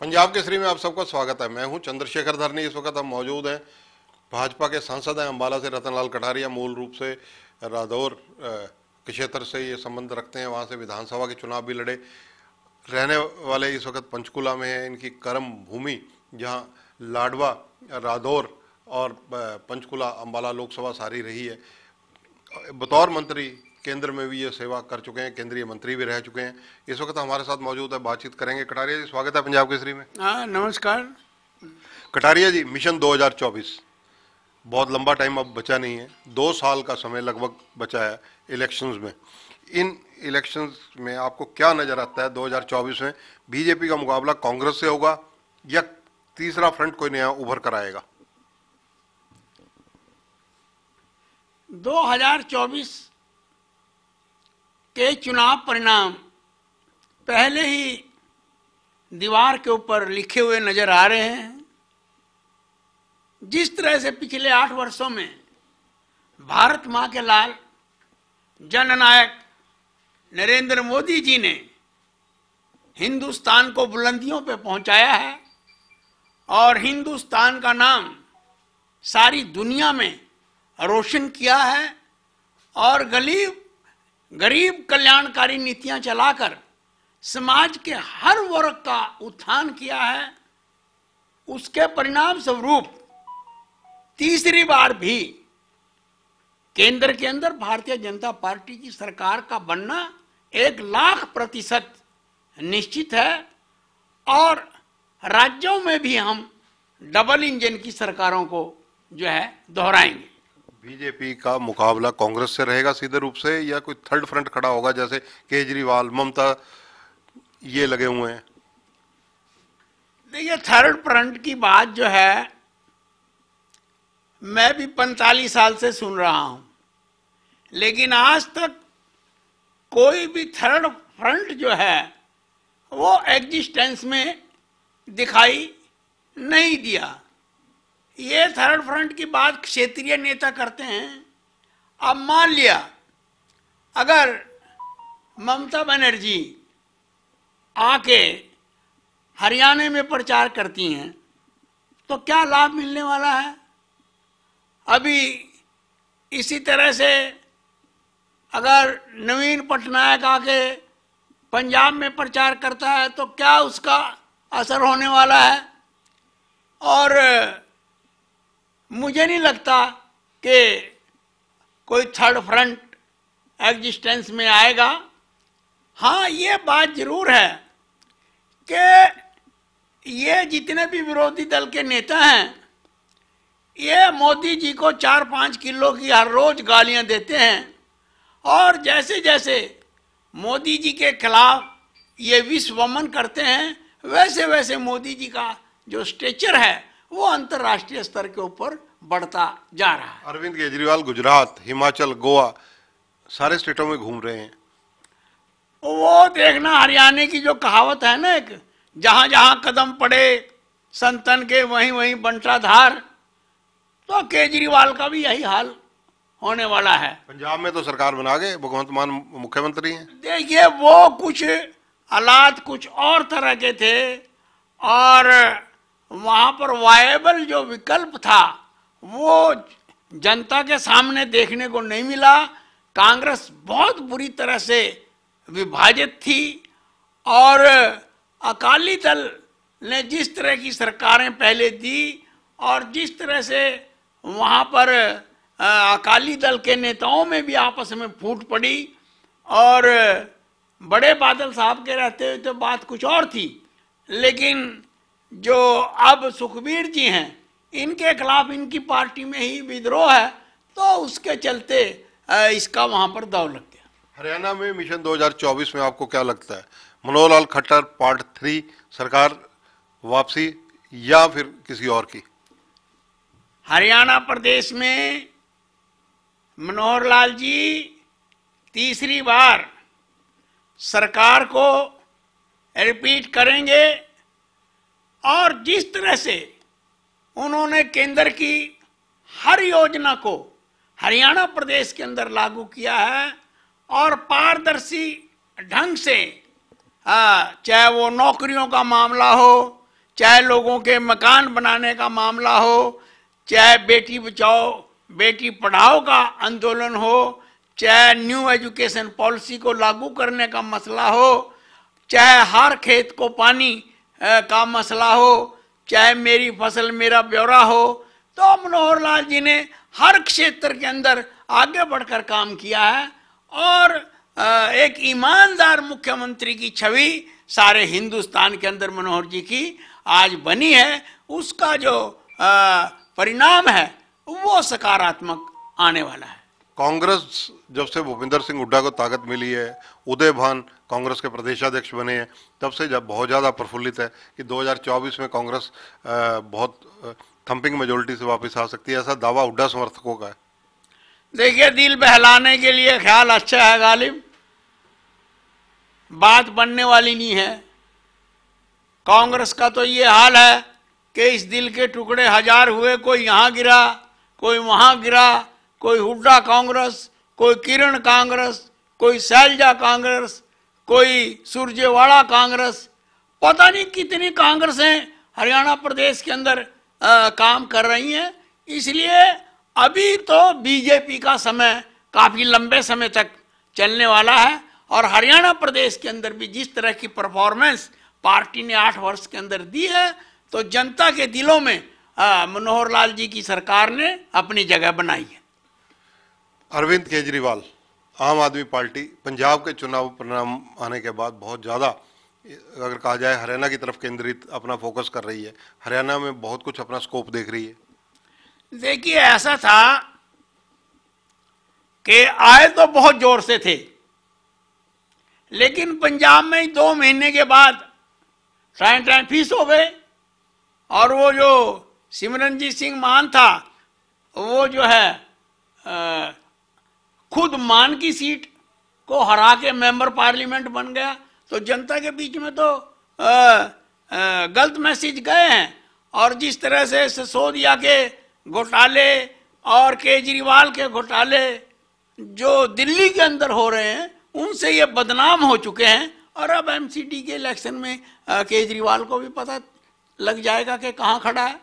पंजाब केसरी में आप सबका स्वागत है मैं हूं चंद्रशेखर धरनी इस वक्त हम मौजूद हैं भाजपा के सांसद हैं अम्बाला से रतनलाल कटारिया मूल रूप से रादौर क्षेत्र से ये संबंध रखते हैं वहाँ से विधानसभा के चुनाव भी लड़े रहने वाले इस वक्त पंचकुला में हैं इनकी कर्म भूमि जहाँ लाडवा रादौर और पंचकुला अम्बाला लोकसभा सारी रही है बतौर मंत्री केंद्र में भी ये सेवा कर चुके हैं केंद्रीय मंत्री भी रह चुके हैं इस वक्त हमारे साथ मौजूद है बातचीत करेंगे कटारिया जी स्वागत है पंजाब केसरी में हाँ नमस्कार कटारिया जी मिशन 2024 बहुत लंबा टाइम अब बचा नहीं है दो साल का समय लगभग बचा है इलेक्शंस में इन इलेक्शंस में आपको क्या नज़र आता है 2024 में बीजेपी का मुकाबला कांग्रेस से होगा या तीसरा फ्रंट कोई नया उभर कर आएगा 2024 के चुनाव परिणाम पहले ही दीवार के ऊपर लिखे हुए नजर आ रहे हैं जिस तरह से पिछले आठ वर्षों में भारत माँ के लाल जननायक नरेंद्र मोदी जी ने हिंदुस्तान को बुलंदियों पर पहुंचाया है और हिंदुस्तान का नाम सारी दुनिया में रोशन किया है और गलीब गरीब कल्याणकारी नीतियां चलाकर समाज के हर वर्ग का उत्थान किया है उसके परिणाम स्वरूप तीसरी बार भी केंद्र के अंदर भारतीय जनता पार्टी की सरकार का बनना एक लाख प्रतिशत निश्चित है और राज्यों में भी हम डबल इंजन की सरकारों को जो है दोहराएंगे बीजेपी का मुकाबला कांग्रेस से रहेगा सीधे रूप से या कोई थर्ड फ्रंट खड़ा होगा जैसे केजरीवाल ममता ये लगे हुए हैं देखिए थर्ड फ्रंट की बात जो है मैं भी पैंतालीस साल से सुन रहा हूं लेकिन आज तक कोई भी थर्ड फ्रंट जो है वो एग्जिस्टेंस में दिखाई नहीं दिया ये थर्ड फ्रंट की बात क्षेत्रीय नेता करते हैं अब मान लिया अगर ममता बनर्जी आके हरियाणा में प्रचार करती हैं तो क्या लाभ मिलने वाला है अभी इसी तरह से अगर नवीन पटनायक आके पंजाब में प्रचार करता है तो क्या उसका असर होने वाला है और मुझे नहीं लगता कि कोई थर्ड फ्रंट एग्जिस्टेंस में आएगा हाँ ये बात जरूर है कि ये जितने भी विरोधी दल के नेता हैं ये मोदी जी को चार पाँच किलो की हर रोज गालियां देते हैं और जैसे जैसे मोदी जी के खिलाफ ये वमन करते हैं वैसे वैसे मोदी जी का जो स्टेचर है वो अंतर्राष्ट्रीय स्तर के ऊपर बढ़ता जा रहा है अरविंद केजरीवाल गुजरात हिमाचल गोवा सारे स्टेटों में घूम रहे हैं वो देखना हरियाणा की जो कहावत है ना एक जहां जहां कदम पड़े संतन के वहीं वहीं बंटाधार तो केजरीवाल का भी यही हाल होने वाला है पंजाब में तो सरकार बना गए भगवंत मान मुख्यमंत्री हैं देखिए वो कुछ हालात कुछ और तरह के थे और वहाँ पर वायबल जो विकल्प था वो जनता के सामने देखने को नहीं मिला कांग्रेस बहुत बुरी तरह से विभाजित थी और अकाली दल ने जिस तरह की सरकारें पहले दी और जिस तरह से वहाँ पर अकाली दल के नेताओं में भी आपस में फूट पड़ी और बड़े बादल साहब के रहते हुए तो बात कुछ और थी लेकिन जो अब सुखबीर जी हैं इनके खिलाफ इनकी पार्टी में ही विद्रोह है तो उसके चलते इसका वहां पर दौर लग गया हरियाणा में मिशन 2024 में आपको क्या लगता है मनोहर लाल खट्टर पार्ट थ्री सरकार वापसी या फिर किसी और की हरियाणा प्रदेश में मनोहर लाल जी तीसरी बार सरकार को रिपीट करेंगे और जिस तरह से उन्होंने केंद्र की हर योजना को हरियाणा प्रदेश के अंदर लागू किया है और पारदर्शी ढंग से चाहे वो नौकरियों का मामला हो चाहे लोगों के मकान बनाने का मामला हो चाहे बेटी बचाओ बेटी पढ़ाओ का आंदोलन हो चाहे न्यू एजुकेशन पॉलिसी को लागू करने का मसला हो चाहे हर खेत को पानी का मसला हो चाहे मेरी फसल मेरा ब्यौरा हो तो मनोहर लाल जी ने हर क्षेत्र के अंदर आगे बढ़कर काम किया है और एक ईमानदार मुख्यमंत्री की छवि सारे हिंदुस्तान के अंदर मनोहर जी की आज बनी है उसका जो परिणाम है वो सकारात्मक आने वाला है कांग्रेस जब से भूपिंदर सिंह हुड्डा को ताकत मिली है उदय भान कांग्रेस के प्रदेशाध्यक्ष बने हैं तब से जब बहुत ज़्यादा प्रफुल्लित है कि 2024 में कांग्रेस बहुत थंपिंग मेजोरिटी से वापस आ सकती है ऐसा दावा हुड्डा समर्थकों का है देखिए दिल बहलाने के लिए ख्याल अच्छा है गालिब बात बनने वाली नहीं है कांग्रेस का तो ये हाल है कि इस दिल के टुकड़े हजार हुए कोई यहाँ गिरा कोई वहाँ गिरा कोई हुड्डा कांग्रेस कोई किरण कांग्रेस कोई सैलजा कांग्रेस कोई सुरजेवाड़ा कांग्रेस पता नहीं कितनी कांग्रेसें हरियाणा प्रदेश के अंदर आ, काम कर रही हैं इसलिए अभी तो बीजेपी का समय काफ़ी लंबे समय तक चलने वाला है और हरियाणा प्रदेश के अंदर भी जिस तरह की परफॉर्मेंस पार्टी ने आठ वर्ष के अंदर दी है तो जनता के दिलों में मनोहर लाल जी की सरकार ने अपनी जगह बनाई है अरविंद केजरीवाल आम आदमी पार्टी पंजाब के चुनाव परिणाम आने के बाद बहुत ज़्यादा अगर कहा जाए हरियाणा की तरफ केंद्रित अपना फोकस कर रही है हरियाणा में बहुत कुछ अपना स्कोप देख रही है देखिए ऐसा था कि आए तो बहुत जोर से थे लेकिन पंजाब में ही दो महीने के बाद साइन ट्राइन फीस हो गए और वो जो सिमरनजीत सिंह मान था वो जो है आ, खुद मान की सीट को हरा के मेंबर पार्लियामेंट बन गया तो जनता के बीच में तो आ, आ, गलत मैसेज गए हैं और जिस तरह से सिसोदिया के घोटाले और केजरीवाल के घोटाले जो दिल्ली के अंदर हो रहे हैं उनसे ये बदनाम हो चुके हैं और अब एमसीडी के इलेक्शन में केजरीवाल को भी पता लग जाएगा कि कहाँ खड़ा है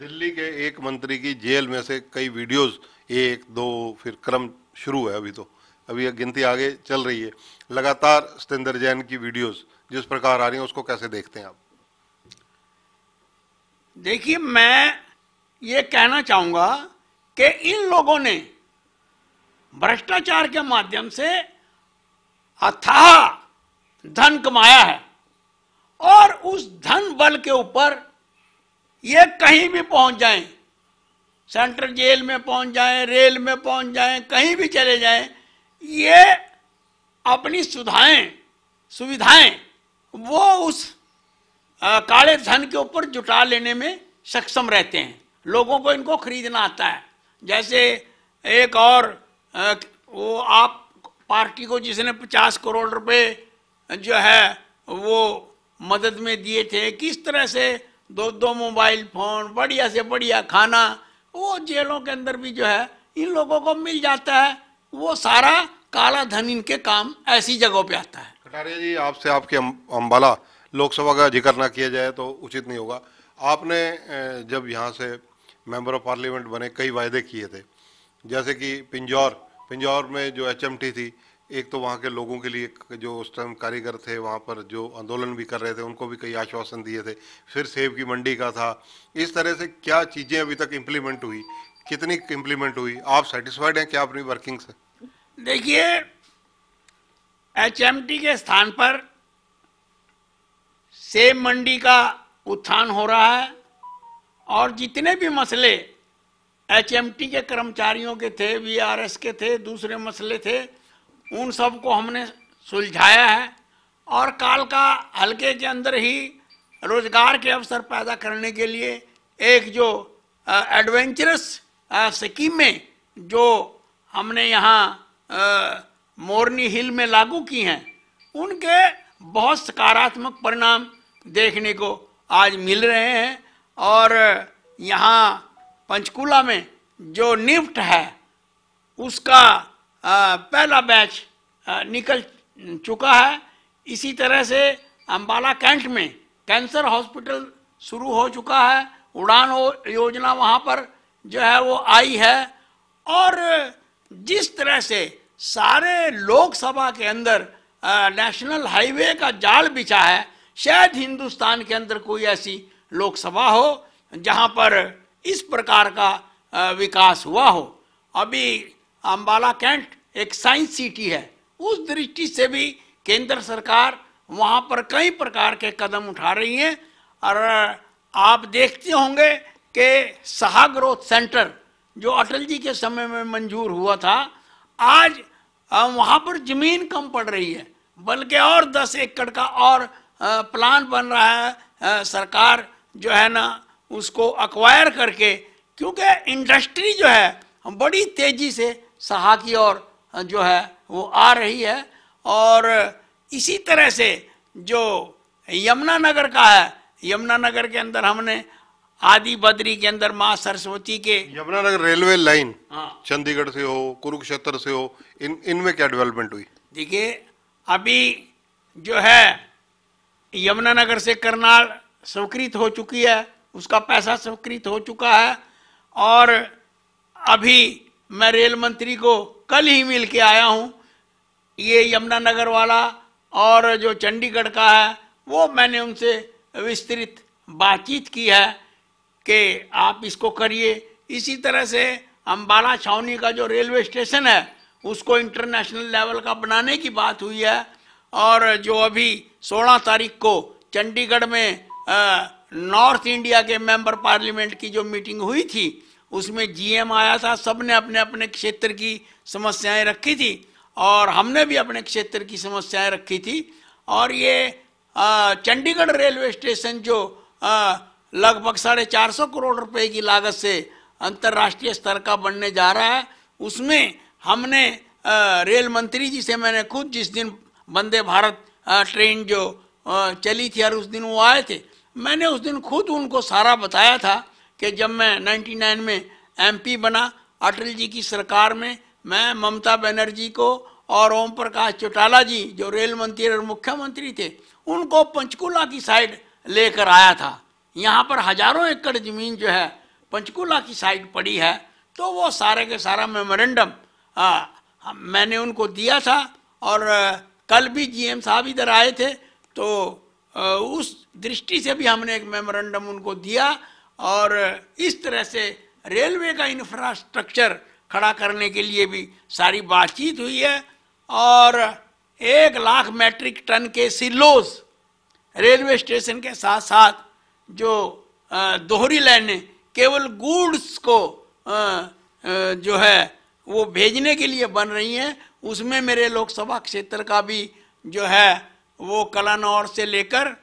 दिल्ली के एक मंत्री की जेल में से कई वीडियोस एक दो फिर क्रम शुरू है अभी तो अभी गिनती आगे चल रही है लगातार सतेंद्र जैन की वीडियोस जिस प्रकार आ रही हैं उसको कैसे देखते हैं आप देखिए मैं ये कहना चाहूंगा कि इन लोगों ने भ्रष्टाचार के माध्यम से अथाह धन कमाया है और उस धन बल के ऊपर ये कहीं भी पहुंच जाएं सेंट्रल जेल में पहुंच जाएं रेल में पहुंच जाएं कहीं भी चले जाएं ये अपनी सुधाएं सुविधाएं वो उस काले धन के ऊपर जुटा लेने में सक्षम रहते हैं लोगों को इनको खरीदना आता है जैसे एक और वो आप पार्टी को जिसने पचास करोड़ रुपए जो है वो मदद में दिए थे किस तरह से दो दो मोबाइल फोन बढ़िया से बढ़िया खाना वो जेलों के अंदर भी जो है इन लोगों को मिल जाता है वो सारा काला धन इनके काम ऐसी जगहों पे आता है कटारिया जी आपसे आपके अम्बाला अं-, लोकसभा का जिक्र ना किया जाए तो उचित नहीं होगा आपने जब यहाँ से मेंबर ऑफ पार्लियामेंट बने कई वायदे किए थे जैसे कि पिंजौर पिंजौर में जो एच थी एक तो वहाँ के लोगों के लिए जो उस टाइम कारीगर थे वहाँ पर जो आंदोलन भी कर रहे थे उनको भी कई आश्वासन दिए थे फिर सेब की मंडी का था इस तरह से क्या चीज़ें अभी तक इम्प्लीमेंट हुई कितनी इम्प्लीमेंट हुई आप सेटिस्फाइड हैं क्या अपनी वर्किंग से देखिए एच के स्थान पर सेब मंडी का उत्थान हो रहा है और जितने भी मसले एच के कर्मचारियों के थे वी के थे दूसरे मसले थे उन सब को हमने सुलझाया है और काल का हल्के के अंदर ही रोजगार के अवसर पैदा करने के लिए एक जो एडवेंचरस स्कीमें जो हमने यहाँ मोरनी हिल में लागू की हैं उनके बहुत सकारात्मक परिणाम देखने को आज मिल रहे हैं और यहाँ पंचकूला में जो निफ्ट है उसका पहला बैच निकल चुका है इसी तरह से अम्बाला कैंट में कैंसर हॉस्पिटल शुरू हो चुका है उड़ान योजना वहाँ पर जो है वो आई है और जिस तरह से सारे लोकसभा के अंदर नेशनल हाईवे का जाल बिछा है शायद हिंदुस्तान के अंदर कोई ऐसी लोकसभा हो जहाँ पर इस प्रकार का विकास हुआ हो अभी अम्बाला कैंट एक साइंस सिटी है उस दृष्टि से भी केंद्र सरकार वहाँ पर कई प्रकार के कदम उठा रही है और आप देखते होंगे कि सहा ग्रोथ सेंटर जो अटल जी के समय में मंजूर हुआ था आज वहाँ पर जमीन कम पड़ रही है बल्कि और दस एकड़ का और प्लान बन रहा है सरकार जो है ना उसको अक्वायर करके क्योंकि इंडस्ट्री जो है बड़ी तेजी से सहा की ओर जो है वो आ रही है और इसी तरह से जो यमुना नगर का है यमुना नगर के अंदर हमने आदि बद्री के अंदर माँ सरस्वती के यमुनानगर रेलवे लाइन हाँ चंडीगढ़ से हो कुरुक्षेत्र से हो इन इनमें क्या डेवलपमेंट हुई देखिए अभी जो है यमुनानगर से करनाल स्वीकृत हो चुकी है उसका पैसा स्वीकृत हो चुका है और अभी मैं रेल मंत्री को कल ही मिल के आया हूँ ये यमुनानगर वाला और जो चंडीगढ़ का है वो मैंने उनसे विस्तृत बातचीत की है कि आप इसको करिए इसी तरह से अम्बाला छावनी का जो रेलवे स्टेशन है उसको इंटरनेशनल लेवल का बनाने की बात हुई है और जो अभी 16 तारीख को चंडीगढ़ में नॉर्थ इंडिया के मेंबर पार्लियामेंट की जो मीटिंग हुई थी उसमें जीएम आया था सबने अपने अपने क्षेत्र की समस्याएं रखी थी और हमने भी अपने क्षेत्र की समस्याएं रखी थी और ये चंडीगढ़ रेलवे स्टेशन जो लगभग साढ़े चार सौ करोड़ रुपए की लागत से अंतर्राष्ट्रीय स्तर का बनने जा रहा है उसमें हमने रेल मंत्री जी से मैंने खुद जिस दिन वंदे भारत ट्रेन जो चली थी और उस दिन वो आए थे मैंने उस दिन खुद उनको सारा बताया था कि जब मैं 99 में एमपी बना अटल जी की सरकार में मैं ममता बनर्जी को और ओम प्रकाश चौटाला जी जो रेल मंत्री और मुख्यमंत्री थे उनको पंचकूला की साइड लेकर आया था यहाँ पर हजारों एकड़ जमीन जो है पंचकूला की साइड पड़ी है तो वो सारे के सारा मेमोरेंडम मैंने उनको दिया था और कल भी जीएम साहब इधर आए थे तो उस दृष्टि से भी हमने एक मेमोरेंडम उनको दिया और इस तरह से रेलवे का इंफ्रास्ट्रक्चर खड़ा करने के लिए भी सारी बातचीत हुई है और एक लाख मैट्रिक टन के सिलोज रेलवे स्टेशन के साथ साथ जो दोहरी लाइनें केवल गुड्स को जो है वो भेजने के लिए बन रही हैं उसमें मेरे लोकसभा क्षेत्र का भी जो है वो कलानौर से लेकर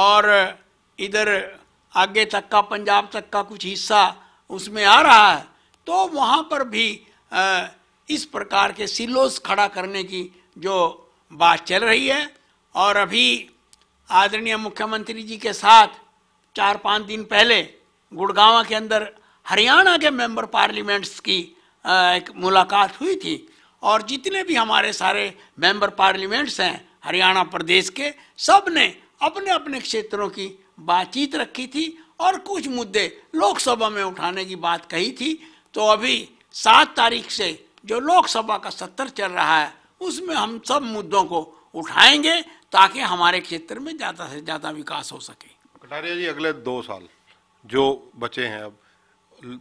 और इधर आगे तक का पंजाब तक का कुछ हिस्सा उसमें आ रहा है तो वहाँ पर भी इस प्रकार के सिलोस खड़ा करने की जो बात चल रही है और अभी आदरणीय मुख्यमंत्री जी के साथ चार पाँच दिन पहले गुड़गांव के अंदर हरियाणा के मेंबर पार्लियामेंट्स की एक मुलाकात हुई थी और जितने भी हमारे सारे मेंबर पार्लियामेंट्स हैं हरियाणा प्रदेश के सब ने अपने अपने क्षेत्रों की बातचीत रखी थी और कुछ मुद्दे लोकसभा में उठाने की बात कही थी तो अभी सात तारीख से जो लोकसभा का सत्र चल रहा है उसमें हम सब मुद्दों को उठाएंगे ताकि हमारे क्षेत्र में ज़्यादा से ज़्यादा विकास हो सके कटारिया जी अगले दो साल जो बचे हैं अब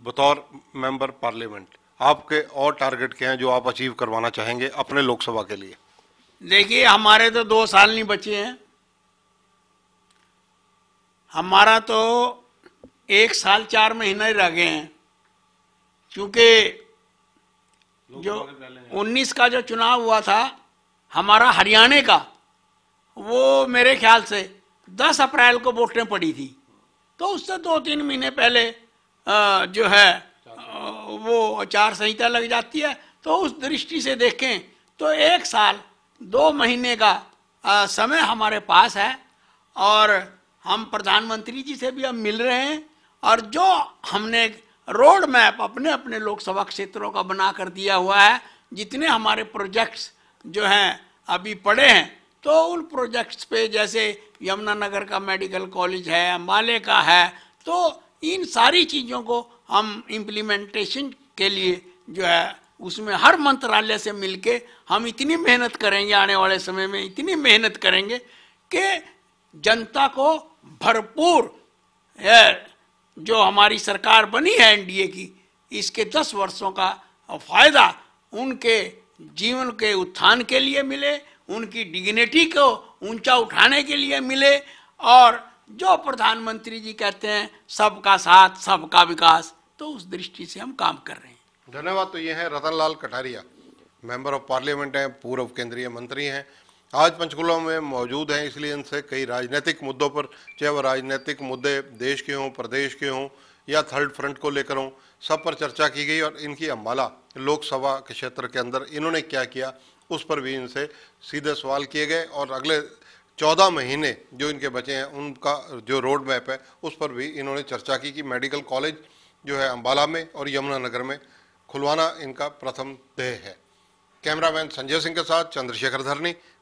बतौर मेंबर पार्लियामेंट आपके और टारगेट क्या हैं जो आप अचीव करवाना चाहेंगे अपने लोकसभा के लिए देखिए हमारे तो दो साल नहीं बचे हैं हमारा तो एक साल चार महीने ही रह गए हैं क्योंकि जो 19 का जो चुनाव हुआ था हमारा हरियाणा का वो मेरे ख्याल से 10 अप्रैल को वोटें पड़ी थी तो उससे दो तीन महीने पहले जो है वो आचार संहिता लग जाती है तो उस दृष्टि से देखें तो एक साल दो महीने का समय हमारे पास है और हम प्रधानमंत्री जी से भी हम मिल रहे हैं और जो हमने रोड मैप अपने अपने लोकसभा क्षेत्रों का बना कर दिया हुआ है जितने हमारे प्रोजेक्ट्स जो हैं अभी पड़े हैं तो उन प्रोजेक्ट्स पे जैसे यमुनानगर का मेडिकल कॉलेज है अम्बाले का है तो इन सारी चीज़ों को हम इम्प्लीमेंटेशन के लिए जो है उसमें हर मंत्रालय से मिलके हम इतनी मेहनत करेंगे आने वाले समय में इतनी मेहनत करेंगे कि जनता को भरपूर जो हमारी सरकार बनी है एनडीए की इसके दस वर्षों का फायदा उनके जीवन के उत्थान के लिए मिले उनकी डिग्निटी को ऊंचा उठाने के लिए मिले और जो प्रधानमंत्री जी कहते हैं सबका साथ सबका विकास तो उस दृष्टि से हम काम कर रहे हैं धन्यवाद तो ये हैं Ratan Lal Kataria member of parliament हैं पूर्व केंद्रीय मंत्री हैं आज पंचकुला में मौजूद हैं इसलिए इनसे कई राजनीतिक मुद्दों पर चाहे वह राजनीतिक मुद्दे देश के हों प्रदेश के हों या थर्ड फ्रंट को लेकर हों सब पर चर्चा की गई और इनकी अम्बाला लोकसभा के क्षेत्र के अंदर इन्होंने क्या किया उस पर भी इनसे सीधे सवाल किए गए और अगले चौदह महीने जो इनके बचे हैं उनका जो रोड मैप है उस पर भी इन्होंने चर्चा की कि मेडिकल कॉलेज जो है अम्बाला में और यमुनानगर में खुलवाना इनका प्रथम देह है कैमरामैन संजय सिंह के साथ चंद्रशेखर धरनी